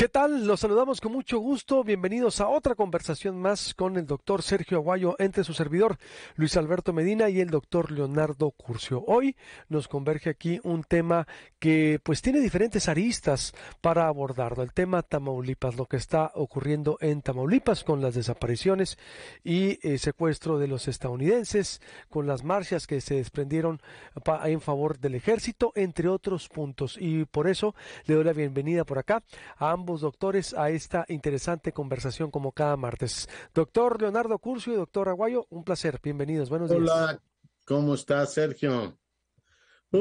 ¿Qué tal? Los saludamos con mucho gusto. Bienvenidos a otra conversación más con el doctor Sergio Aguayo, entre su servidor Luis Alberto Medina y el doctor Leonardo Curcio. Hoy nos converge aquí un tema que pues tiene diferentes aristas para abordarlo. El tema Tamaulipas, lo que está ocurriendo en Tamaulipas con las desapariciones y eh, secuestro de los estadounidenses, con las marchas que se desprendieron en favor del ejército, entre otros puntos. Y por eso le doy la bienvenida por acá a ambos doctores a esta interesante conversación como cada martes. Doctor Leonardo Curcio y doctor Aguayo, un placer. Bienvenidos. Buenos días. Hola, ¿cómo estás, Sergio?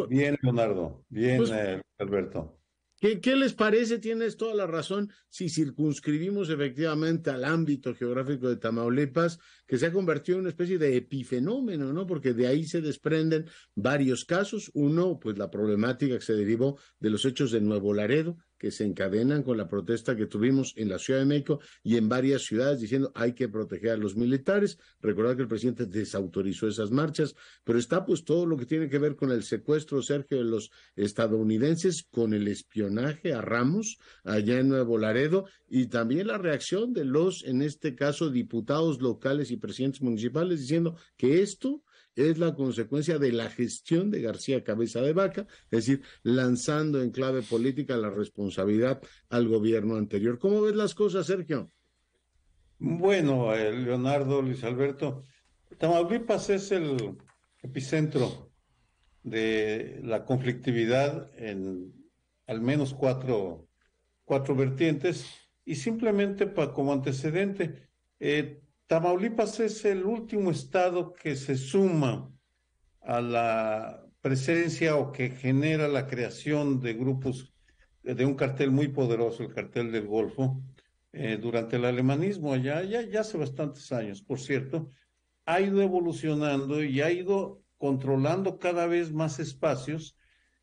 Bien, Leonardo. Bien, pues, eh, Alberto. ¿qué, ¿Qué les parece? Tienes toda la razón. Si circunscribimos efectivamente al ámbito geográfico de Tamaulipas, que se ha convertido en una especie de epifenómeno, ¿no? Porque de ahí se desprenden varios casos. Uno, pues la problemática que se derivó de los hechos de Nuevo Laredo, que se encadenan con la protesta que tuvimos en la Ciudad de México y en varias ciudades diciendo hay que proteger a los militares. Recordar que el presidente desautorizó esas marchas, pero está pues todo lo que tiene que ver con el secuestro, Sergio, de los estadounidenses, con el espionaje a Ramos allá en Nuevo Laredo y también la reacción de los, en este caso, diputados locales y presidentes municipales diciendo que esto es la consecuencia de la gestión de García Cabeza de Vaca, es decir, lanzando en clave política la responsabilidad al gobierno anterior. ¿Cómo ves las cosas, Sergio? Bueno, eh, Leonardo, Luis Alberto, Tamaulipas es el epicentro de la conflictividad en al menos cuatro, vertientes y simplemente como antecedente, eh, Tamaulipas es el último estado que se suma a la presencia o que genera la creación de grupos de un cartel muy poderoso, el cartel del Golfo, eh, durante el alemanismo, allá, ya, hace bastantes años, por cierto, ha ido evolucionando y ha ido controlando cada vez más espacios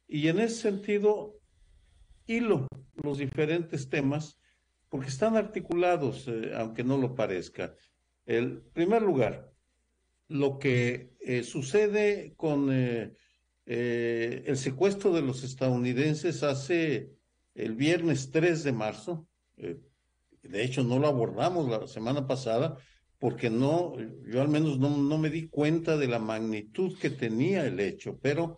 y en ese sentido hilo los diferentes temas porque están articulados, eh, aunque no lo parezca. El primer lugar, lo que eh, sucede con eh, eh, el secuestro de los estadounidenses hace el viernes 3 de marzo. de hecho, no lo abordamos la semana pasada porque no, yo al menos no me di cuenta de la magnitud que tenía el hecho, pero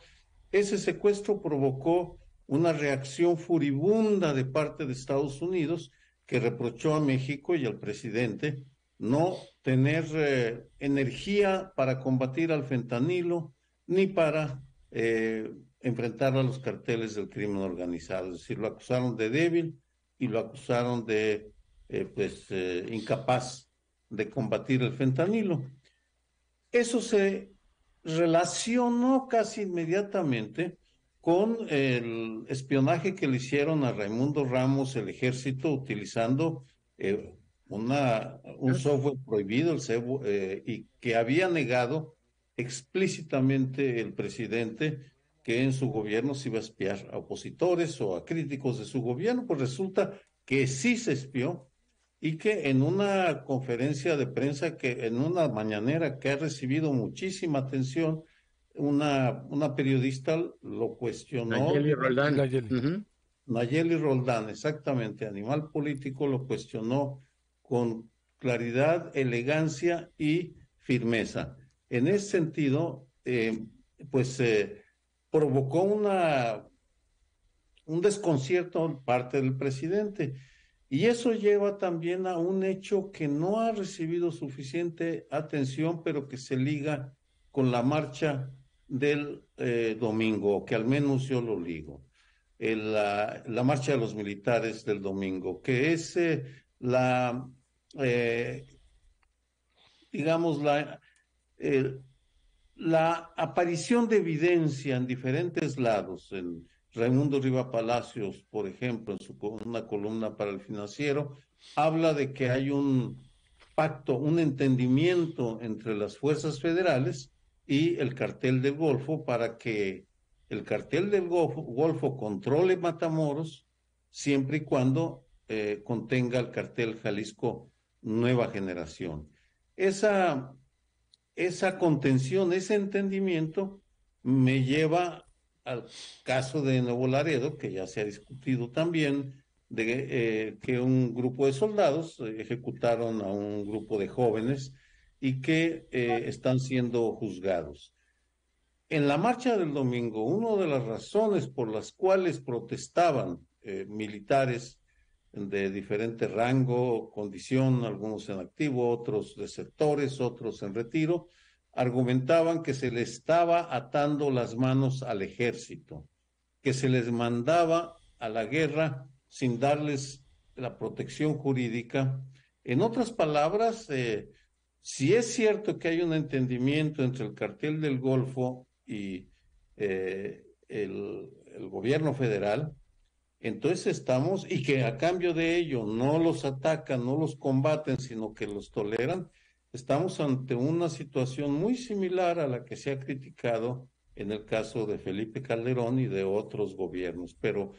ese secuestro provocó una reacción furibunda de parte de Estados Unidos que reprochó a México y al presidente no tener eh, energía para combatir al fentanilo ni para eh, enfrentar a los carteles del crimen organizado. Es decir, lo acusaron de débil y lo acusaron de eh, pues, incapaz de combatir el fentanilo. Eso se relacionó casi inmediatamente con el espionaje que le hicieron a Raimundo Ramos el ejército utilizando una, un software prohibido el eh, y que había negado explícitamente el presidente que en su gobierno se iba a espiar a opositores o a críticos de su gobierno, pues resulta que sí se espió y que en una conferencia de prensa, que en una mañanera que ha recibido muchísima atención, una, una periodista lo cuestionó. Nayeli Roldán. Nayeli Roldán, exactamente, animal político, lo cuestionó con claridad, elegancia y firmeza. En ese sentido, eh, pues eh, provocó una, un desconcierto en parte del presidente. Y eso lleva también a un hecho que no ha recibido suficiente atención, pero que se liga con la marcha del eh, domingo, que al menos yo lo ligo, la, marcha de los militares del domingo, que es la, eh, digamos, la, la aparición de evidencia en diferentes lados, en Raimundo Riva Palacios, por ejemplo, en su, una columna para el financiero, habla de que hay un pacto, un entendimiento entre las fuerzas federales y el cartel del Golfo para que el cartel del Golfo, Golfo controle Matamoros siempre y cuando eh, contenga el cartel Jalisco Nueva Generación. Esa, esa contención, ese entendimiento me lleva al caso de Nuevo Laredo, que ya se ha discutido también, de eh, que un grupo de soldados ejecutaron a un grupo de jóvenes y que eh, están siendo juzgados. En la marcha del domingo, una de las razones por las cuales protestaban militares de diferente rango, condición, algunos en activo, otros de sectores, otros en retiro, argumentaban que se le estaba atando las manos al ejército, que se les mandaba a la guerra sin darles la protección jurídica. En otras palabras, eh, si es cierto que hay un entendimiento entre el cartel del Golfo y eh, el gobierno federal, entonces estamos, y que a cambio de ello no los atacan, no los combaten, sino que los toleran, estamos ante una situación muy similar a la que se ha criticado en el caso de Felipe Calderón y de otros gobiernos. Pero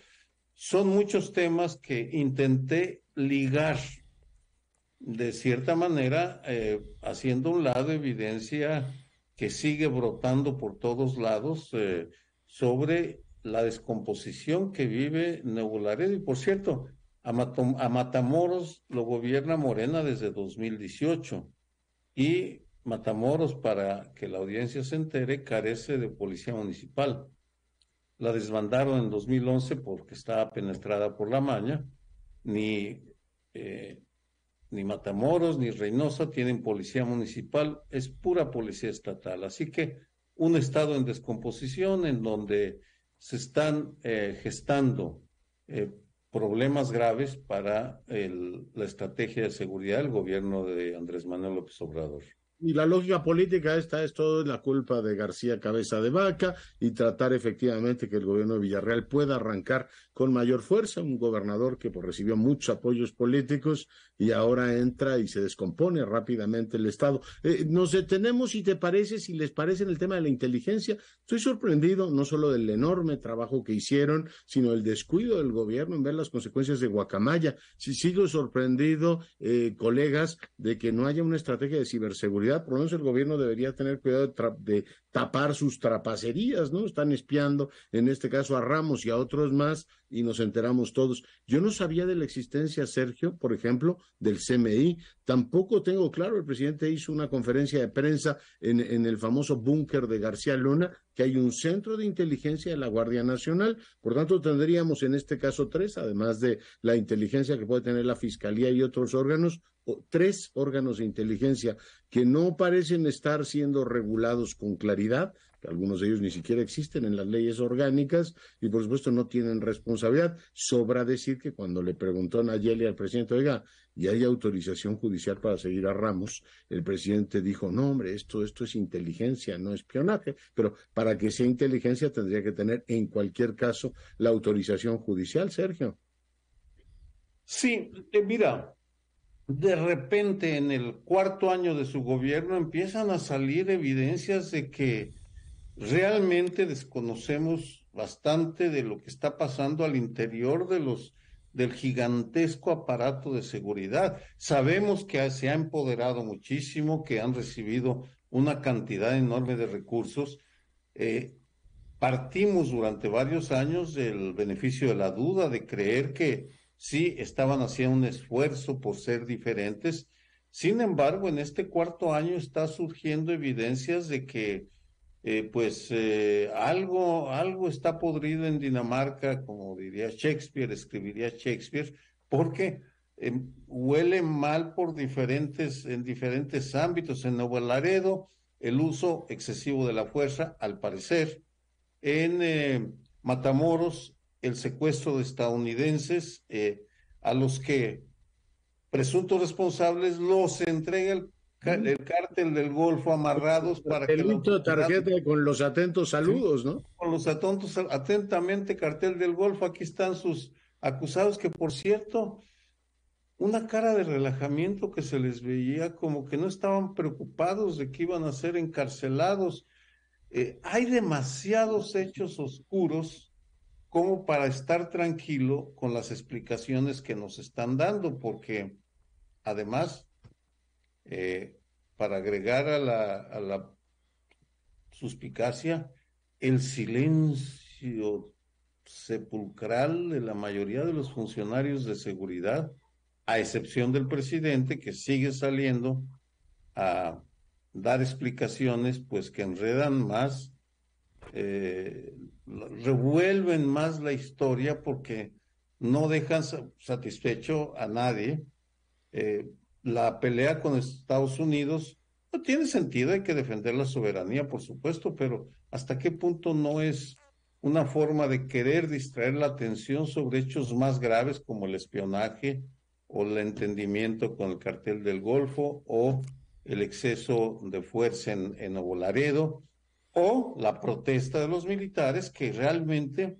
son muchos temas que intenté ligar de cierta manera, eh, haciendo un lado evidencia que sigue brotando por todos lados eh, sobre la descomposición que vive Nebulared, Y por cierto, a, Matamoros lo gobierna Morena desde 2018 y Matamoros, para que la audiencia se entere, carece de policía municipal. La desbandaron en 2011 porque estaba penetrada por la maña. Ni, eh, ni Matamoros ni Reynosa tienen policía municipal, es pura policía estatal. Así que un estado en descomposición en donde se están eh, gestando eh, problemas graves para la estrategia de seguridad del gobierno de Andrés Manuel López Obrador y la lógica política esta es todo la culpa de García Cabeza de Vaca y tratar efectivamente que el gobierno de Villarreal pueda arrancar con mayor fuerza, un gobernador que pues, recibió muchos apoyos políticos y ahora entra y se descompone rápidamente el Estado. Eh, nos detenemos, si te parece, si les parece en el tema de la inteligencia. Estoy sorprendido no solo del enorme trabajo que hicieron, sino el descuido del gobierno en ver las consecuencias de Guacamaya. Si sigo sorprendido, eh, colegas, de que no haya una estrategia de ciberseguridad por lo menos el gobierno debería tener cuidado de, de, tapar sus trapacerías, ¿no? Están espiando, en este caso a Ramos y a otros más, y nos enteramos todos. Yo no sabía de la existencia, Sergio, por ejemplo, del CMI. Tampoco tengo claro, el presidente hizo una conferencia de prensa en, en el famoso búnker de García Luna, que hay un centro de inteligencia de la Guardia Nacional. Por tanto, tendríamos en este caso tres, además de la inteligencia que puede tener la Fiscalía y otros órganos, tres órganos de inteligencia que no parecen estar siendo regulados con claridad algunos de ellos ni siquiera existen en las leyes orgánicas y por supuesto no tienen responsabilidad. Sobra decir que cuando le preguntó a Nayeli al presidente, oiga, ¿y hay autorización judicial para seguir a Ramos? El presidente dijo, no hombre, esto, esto es inteligencia, no espionaje, pero para que sea inteligencia tendría que tener en cualquier caso la autorización judicial, Sergio. Sí, eh, mira, de repente en el cuarto año de su gobierno empiezan a salir evidencias de que realmente desconocemos bastante de lo que está pasando al interior de los del gigantesco aparato de seguridad. Sabemos que se ha empoderado muchísimo, que han recibido una cantidad enorme de recursos. Eh, partimos durante varios años del beneficio de la duda, de creer que sí estaban haciendo un esfuerzo por ser diferentes. Sin embargo, en este cuarto año está surgiendo evidencias de que eh, pues eh, algo, algo está podrido en Dinamarca, como diría Shakespeare, escribiría Shakespeare, porque em, huele mal por diferentes, en diferentes ámbitos. En Nuevo Laredo, el uso excesivo de la fuerza, al parecer. En eh, Matamoros, el secuestro de estadounidenses a los que presuntos responsables los entrega el el cártel del Golfo amarrados para El que... tarjeta con los atentos saludos, ¿no? Con los atentos, atentamente, cartel del Golfo, aquí están sus acusados que, por cierto, una cara de relajamiento que se les veía, como que no estaban preocupados de que iban a ser encarcelados. Eh, hay demasiados hechos oscuros como para estar tranquilo con las explicaciones que nos están dando, porque además eh, para agregar a la, a la suspicacia el silencio sepulcral de la mayoría de los funcionarios de seguridad, a excepción del presidente que sigue saliendo a dar explicaciones, pues que enredan más, eh, revuelven más la historia porque no dejan satisfecho a nadie. Eh, la pelea con Estados Unidos no tiene sentido, hay que defender la soberanía, por supuesto, pero ¿hasta qué punto no es una forma de querer distraer la atención sobre hechos más graves como el espionaje o el entendimiento con el cartel del Golfo o el exceso de fuerza en, en o la protesta de los militares que realmente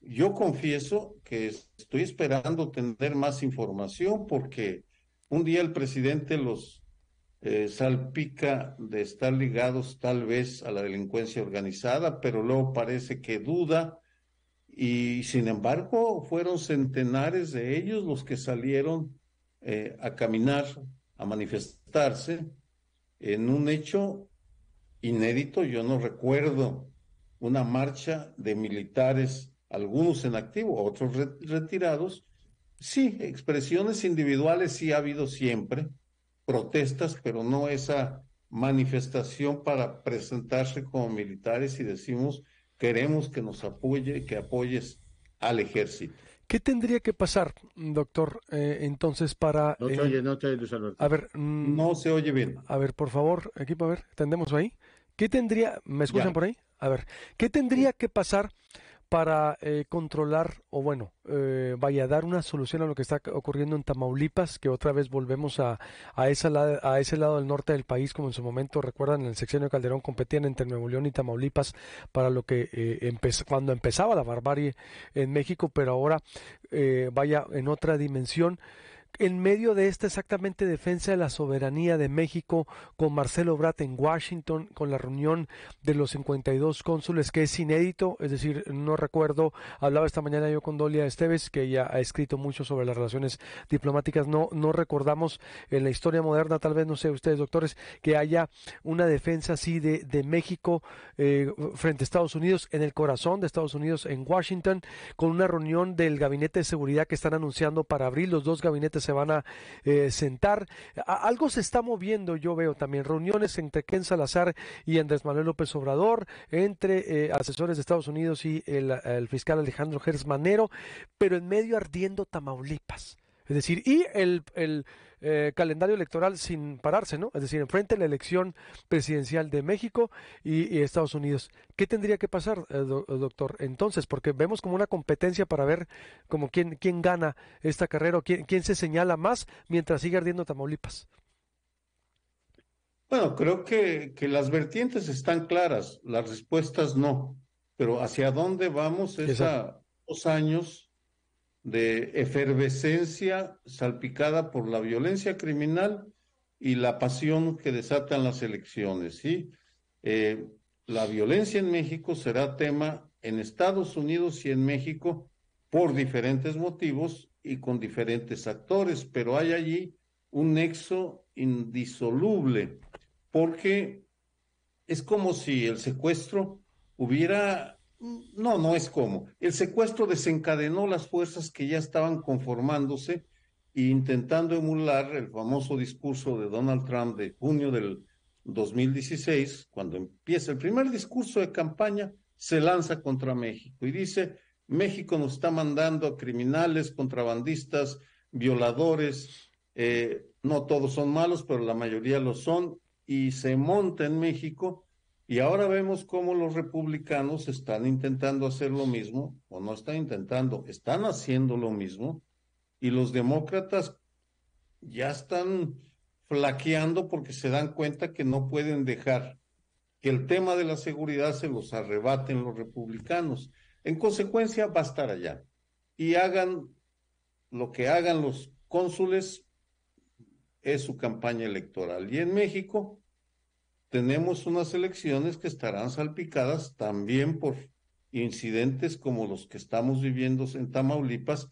yo confieso que estoy esperando tener más información porque un día el presidente los eh, salpica de estar ligados tal vez a la delincuencia organizada, pero luego parece que duda y sin embargo fueron centenares de ellos los que salieron eh, a caminar, a manifestarse en un hecho inédito. Yo no recuerdo una marcha de militares, algunos en activo, otros retirados, Sí, expresiones individuales sí ha habido siempre, protestas, pero no esa manifestación para presentarse como militares y decimos queremos que nos apoye, que apoyes al ejército. ¿Qué tendría que pasar, doctor, eh, entonces para... No se eh, oye, no te oye, A ver... Mm, no se oye bien. A ver, por favor, equipo, a ver, tendemos ahí. ¿Qué tendría... ¿Me escuchan por ahí? A ver, ¿qué tendría que pasar para eh, controlar o bueno, eh, vaya a dar una solución a lo que está ocurriendo en Tamaulipas, que otra vez volvemos a, a, esa, a ese lado del norte del país, como en su momento, recuerdan, en el sexenio Calderón competían entre Nuevo León y Tamaulipas para lo que eh, cuando empezaba la barbarie en México, pero ahora eh, vaya en otra dimensión en medio de esta exactamente defensa de la soberanía de México con Marcelo Brat en Washington, con la reunión de los 52 cónsules, que es inédito, es decir, no recuerdo, hablaba esta mañana yo con Dolia Esteves, que ella ha escrito mucho sobre las relaciones diplomáticas, no, no recordamos en la historia moderna, tal vez, no sé ustedes, doctores, que haya una defensa así de, México eh, frente a Estados Unidos, en el corazón de Estados Unidos, en Washington, con una reunión del Gabinete de Seguridad que están anunciando para abrir los dos gabinetes se van a eh, sentar. algo se está moviendo, yo veo también reuniones entre Ken Salazar y Andrés Manuel López Obrador, entre eh, asesores de Estados Unidos y el, fiscal Alejandro Gersmanero, pero en medio ardiendo Tamaulipas. Es decir, y el eh, calendario electoral sin pararse, ¿no? Es decir, enfrente a la elección presidencial de México y, Estados Unidos. ¿Qué tendría que pasar, eh, eh, doctor? Entonces, porque vemos como una competencia para ver como quién, quién gana esta carrera o quién, quién se señala más mientras sigue ardiendo Tamaulipas. Bueno, creo que, las vertientes están claras, las respuestas no, pero hacia dónde vamos es a dos años de efervescencia salpicada por la violencia criminal y la pasión que desatan las elecciones. ¿sí? Eh, la violencia en México será tema en Estados Unidos y en México por diferentes motivos y con diferentes actores, pero hay allí un nexo indisoluble, porque es como si el secuestro hubiera no, no es como. El secuestro desencadenó las fuerzas que ya estaban conformándose e intentando emular el famoso discurso de Donald Trump de junio del 2016, cuando empieza el primer discurso de campaña, se lanza contra México y dice, México nos está mandando a criminales, contrabandistas, violadores, eh, no todos son malos, pero la mayoría lo son, y se monta en México y ahora vemos cómo los republicanos están intentando hacer lo mismo, o no están intentando, están haciendo lo mismo, y los demócratas ya están flaqueando porque se dan cuenta que no pueden dejar que el tema de la seguridad se los arrebaten los republicanos. En consecuencia, va a estar allá. Y hagan lo que hagan los cónsules, es su campaña electoral. Y en México, tenemos unas elecciones que estarán salpicadas también por incidentes como los que estamos viviendo en Tamaulipas,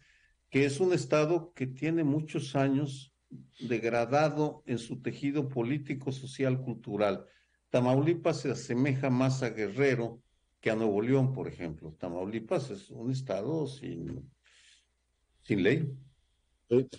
que es un estado que tiene muchos años degradado en su tejido político, social, cultural. Tamaulipas se asemeja más a Guerrero que a Nuevo León, por ejemplo. Tamaulipas es un estado sin, sin ley.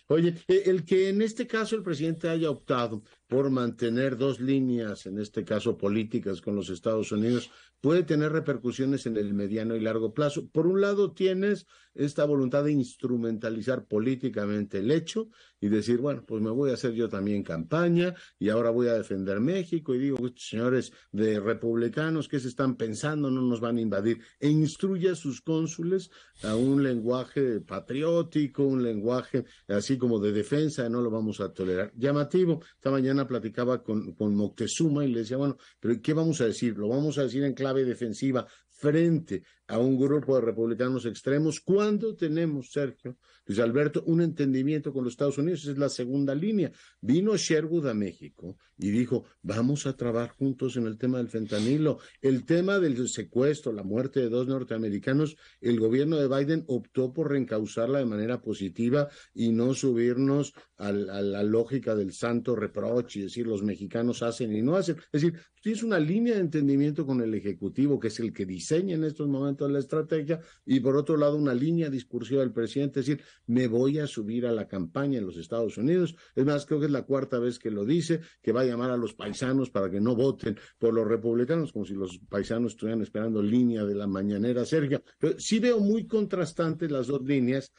Oye, e, el que en este caso el presidente haya optado por mantener dos líneas, en este caso políticas con los Estados Unidos, puede tener repercusiones en el mediano y largo plazo. Por un lado, tienes esta voluntad de instrumentalizar políticamente el hecho y decir, bueno, pues me voy a hacer yo también campaña y ahora voy a defender México y digo, señores de republicanos, ¿qué se están pensando? No nos van a invadir. E instruye a sus cónsules a un lenguaje patriótico, un lenguaje así como de defensa, no lo vamos a tolerar. Llamativo, esta mañana platicaba con, con Moctezuma y le decía, bueno, pero ¿qué vamos a decir? ¿Lo vamos a decir en clave defensiva frente a un grupo de republicanos extremos ¿Cuándo tenemos, Sergio, Luis Alberto, un entendimiento con los Estados Unidos. Esa es la segunda línea. Vino Sherwood a México y dijo, vamos a trabajar juntos en el tema del fentanilo. El tema del secuestro, la muerte de dos norteamericanos, el gobierno de Biden optó por reencauzarla de manera positiva y no subirnos a, la lógica del santo reproche y decir los mexicanos hacen y no hacen. Es decir, tienes una línea de entendimiento con el Ejecutivo, que es el que diseña en estos momentos la estrategia, y por otro lado una línea discursiva del presidente, decir, me voy a subir a la campaña en los Estados Unidos. Es más, creo que es la cuarta vez que lo dice, que va a llamar a los paisanos para que no voten por los republicanos, como si los paisanos estuvieran esperando línea de la mañanera, Sergio. Pero sí veo muy contrastantes las dos líneas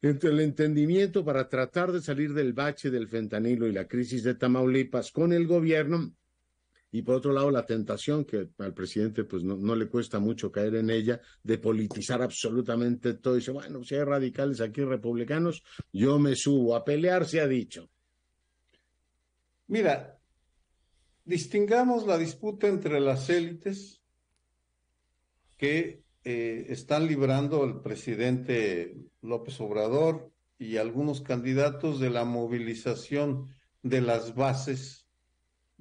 entre el entendimiento para tratar de salir del bache del fentanilo y la crisis de Tamaulipas con el gobierno y por otro lado la tentación que al presidente pues no, le cuesta mucho caer en ella de politizar absolutamente todo y dice bueno si hay radicales aquí republicanos yo me subo a pelear se ha dicho mira distingamos la disputa entre las élites que eh, están librando el presidente López Obrador y algunos candidatos de la movilización de las bases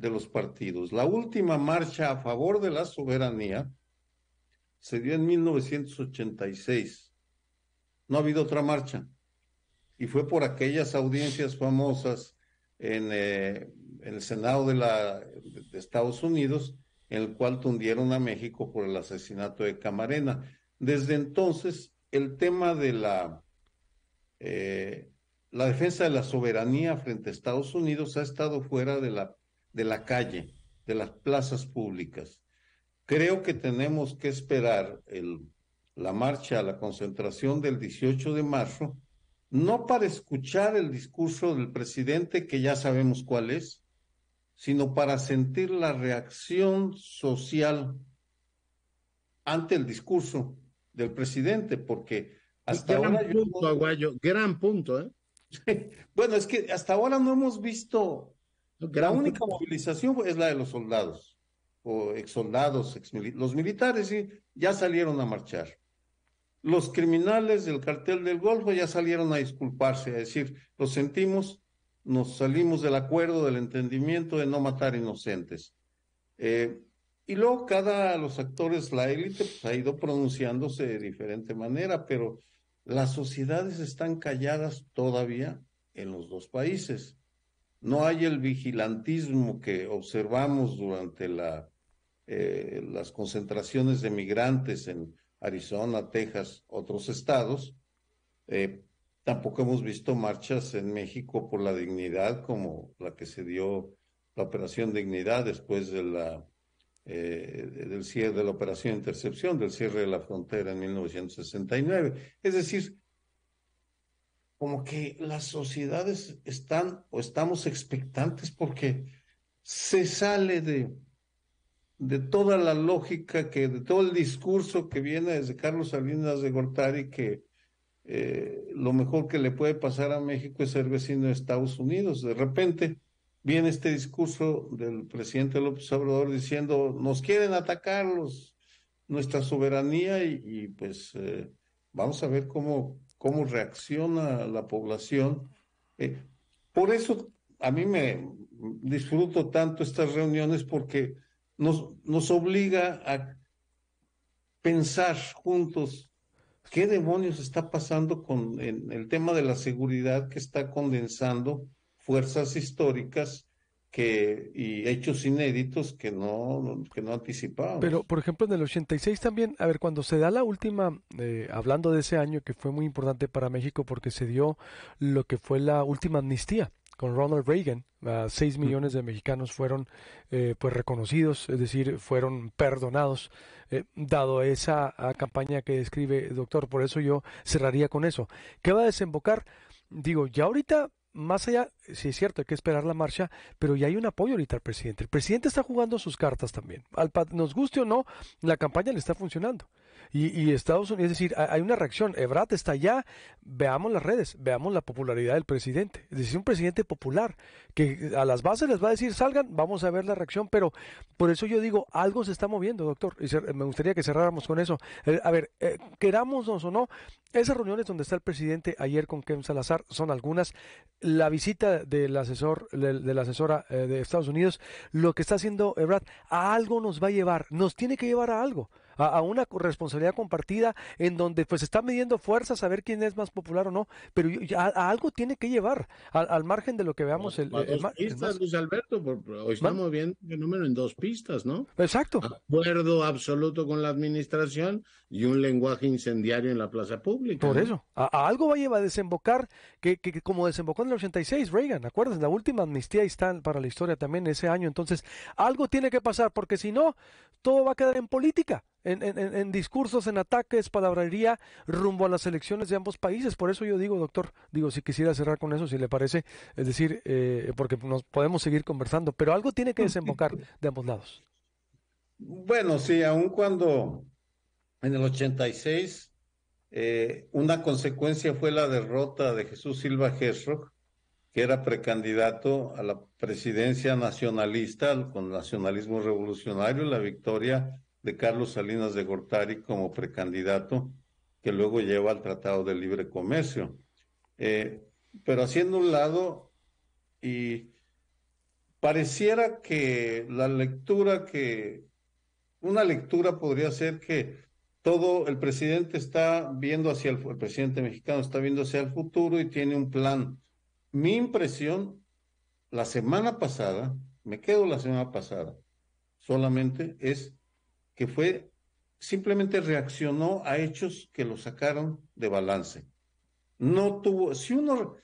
de los partidos. La última marcha a favor de la soberanía se dio en 1986. No ha habido otra marcha. Y fue por aquellas audiencias famosas en, eh, el Senado de, la, Estados Unidos, en el cual tundieron a México por el asesinato de Camarena. Desde entonces, el tema de la, eh, la defensa de la soberanía frente a Estados Unidos ha estado fuera de la de la calle, de las plazas públicas. Creo que tenemos que esperar la marcha, la concentración del 18 de marzo, no para escuchar el discurso del presidente, que ya sabemos cuál es, sino para sentir la reacción social ante el discurso del presidente, porque hasta gran ahora... Punto, Aguayo, gran punto, ¿eh? bueno, es que hasta ahora no hemos visto la única movilización es la de los soldados, o ex soldados, ex los militares ya salieron a marchar. Los criminales del cartel del Golfo ya salieron a disculparse, a decir, lo sentimos, nos salimos del acuerdo, del entendimiento de no matar inocentes. Eh, y luego cada los actores, la élite, pues, ha ido pronunciándose de diferente manera, pero las sociedades están calladas todavía en los dos países no hay el vigilantismo que observamos durante la, eh, las concentraciones de migrantes en Arizona, Texas, otros estados. Eh, tampoco hemos visto marchas en México por la dignidad como la que se dio la operación dignidad después de la, eh, del cierre de la operación intercepción, del cierre de la frontera en 1969. Es decir, como que las sociedades están o estamos expectantes porque se sale de, de toda la lógica, que, de todo el discurso que viene desde Carlos Salinas de Gortari, que eh, lo mejor que le puede pasar a México es ser vecino de Estados Unidos. De repente viene este discurso del presidente López Obrador diciendo, nos quieren atacar nuestra soberanía y, pues eh, vamos a ver cómo cómo reacciona la población. Eh, por eso a mí me disfruto tanto estas reuniones porque nos, nos obliga a pensar juntos qué demonios está pasando con el tema de la seguridad que está condensando fuerzas históricas que y hechos inéditos que no que no anticipábamos. Pero por ejemplo en el 86 también, a ver, cuando se da la última eh, hablando de ese año que fue muy importante para México porque se dio lo que fue la última amnistía con Ronald Reagan, 6 ah, millones de mexicanos fueron eh, pues reconocidos, es decir, fueron perdonados, eh, dado esa ah, campaña que describe el doctor. Por eso yo cerraría con eso. ¿Qué va a desembocar? Digo, ya ahorita, más allá, sí es cierto, hay que esperar la marcha, pero ya hay un apoyo ahorita al presidente. El presidente está jugando sus cartas también. Al, nos guste o no, la campaña le está funcionando. Y, Estados Unidos, es decir, hay una reacción. Ebrat está allá, veamos las redes, veamos la popularidad del presidente. Es decir, un presidente popular que a las bases les va a decir salgan, vamos a ver la reacción, pero por eso yo digo, algo se está moviendo, doctor. Y me gustaría que cerráramos con eso. Eh, a ver, eh, queramos o no, esas reuniones donde está el presidente ayer con Kem Salazar son algunas. La visita del asesor, de, la asesora eh, de Estados Unidos, lo que está haciendo Ebrard, a algo nos va a llevar, nos tiene que llevar a algo a, una responsabilidad compartida en donde pues está midiendo fuerza ver quién es más popular o no, pero a, algo tiene que llevar, al, margen de lo que veamos. El, el, pistas, Luis Alberto, hoy estamos viendo el número en dos pistas, ¿no? Exacto. Acuerdo absoluto con la administración y un lenguaje incendiario en la plaza pública. Por eso, a, algo va a llevar a desembocar, que, que, como desembocó en el 86, Reagan, ¿acuerdas? La última amnistía está para la historia también ese año, entonces algo tiene que pasar, porque si no, todo va a quedar en política en, discursos, en ataques, palabrería rumbo a las elecciones de ambos países. Por eso yo digo, doctor, digo, si quisiera cerrar con eso, si le parece, es decir, eh, porque nos podemos seguir conversando, pero algo tiene que desembocar de ambos lados. Bueno, sí, aun cuando en el 86 eh, una consecuencia fue la derrota de Jesús Silva Herzog, que era precandidato a la presidencia nacionalista con nacionalismo revolucionario, la victoria de Carlos Salinas de Gortari como precandidato que luego lleva al Tratado de Libre Comercio. Eh, pero haciendo un lado, y pareciera que la lectura que, una lectura podría ser que todo el presidente está viendo hacia el, el presidente mexicano está viendo hacia el futuro y tiene un plan. Mi impresión, la semana pasada, me quedo la semana pasada, solamente es que fue simplemente reaccionó a hechos que lo sacaron de balance. No tuvo, si uno,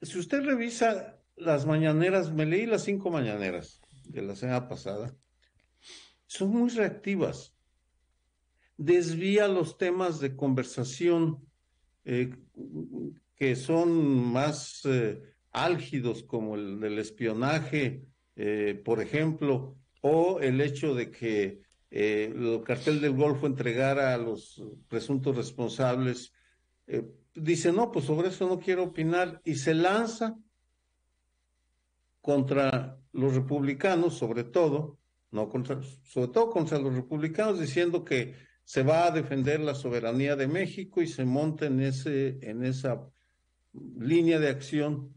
si usted revisa las mañaneras, me leí las cinco mañaneras de la semana pasada, son muy reactivas. Desvía los temas de conversación eh, que son más eh, álgidos, como el del espionaje, eh, por ejemplo, o el hecho de que eh, el cartel del Golfo entregar a los presuntos responsables, eh, dice, no, pues sobre eso no quiero opinar, y se lanza contra los republicanos, sobre todo, no contra, sobre todo contra los republicanos, diciendo que se va a defender la soberanía de México y se monta en, ese, en esa línea de acción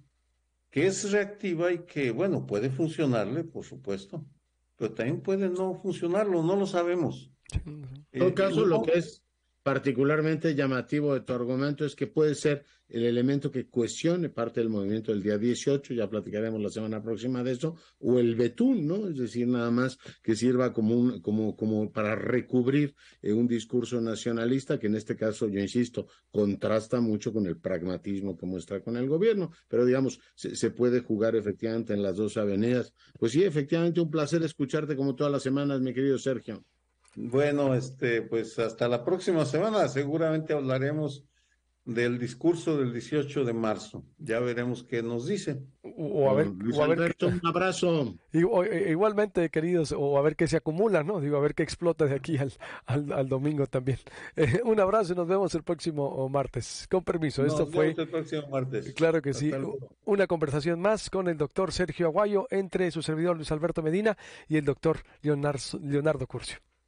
que es reactiva y que, bueno, puede funcionarle, por supuesto, pero también puede no funcionarlo, no lo sabemos. En todo eh, caso, lo que es particularmente llamativo de tu argumento es que puede ser el elemento que cuestione parte del movimiento del día 18, ya platicaremos la semana próxima de eso, o el betún, ¿no? Es decir, nada más que sirva como, como, como para recubrir eh, un discurso nacionalista que en este caso, yo insisto, contrasta mucho con el pragmatismo que muestra con el gobierno, pero digamos, se, se puede jugar efectivamente en las dos avenidas. Pues sí, efectivamente, un placer escucharte como todas las semanas, mi querido Sergio. Bueno, este, pues hasta la próxima semana seguramente hablaremos del discurso del 18 de marzo. Ya veremos qué nos dice. O a ver, Luis Alberto, un abrazo. E, igualmente, queridos, o a ver qué se acumula, ¿no? Digo, a ver qué explota de aquí al, al, domingo también. Eh, un abrazo y nos vemos el próximo oh, martes. Con permiso, esto fue. el próximo martes. Claro que sí. Una conversación más con el doctor Sergio Aguayo entre su servidor Luis Alberto Medina y el doctor Leonardo Curcio.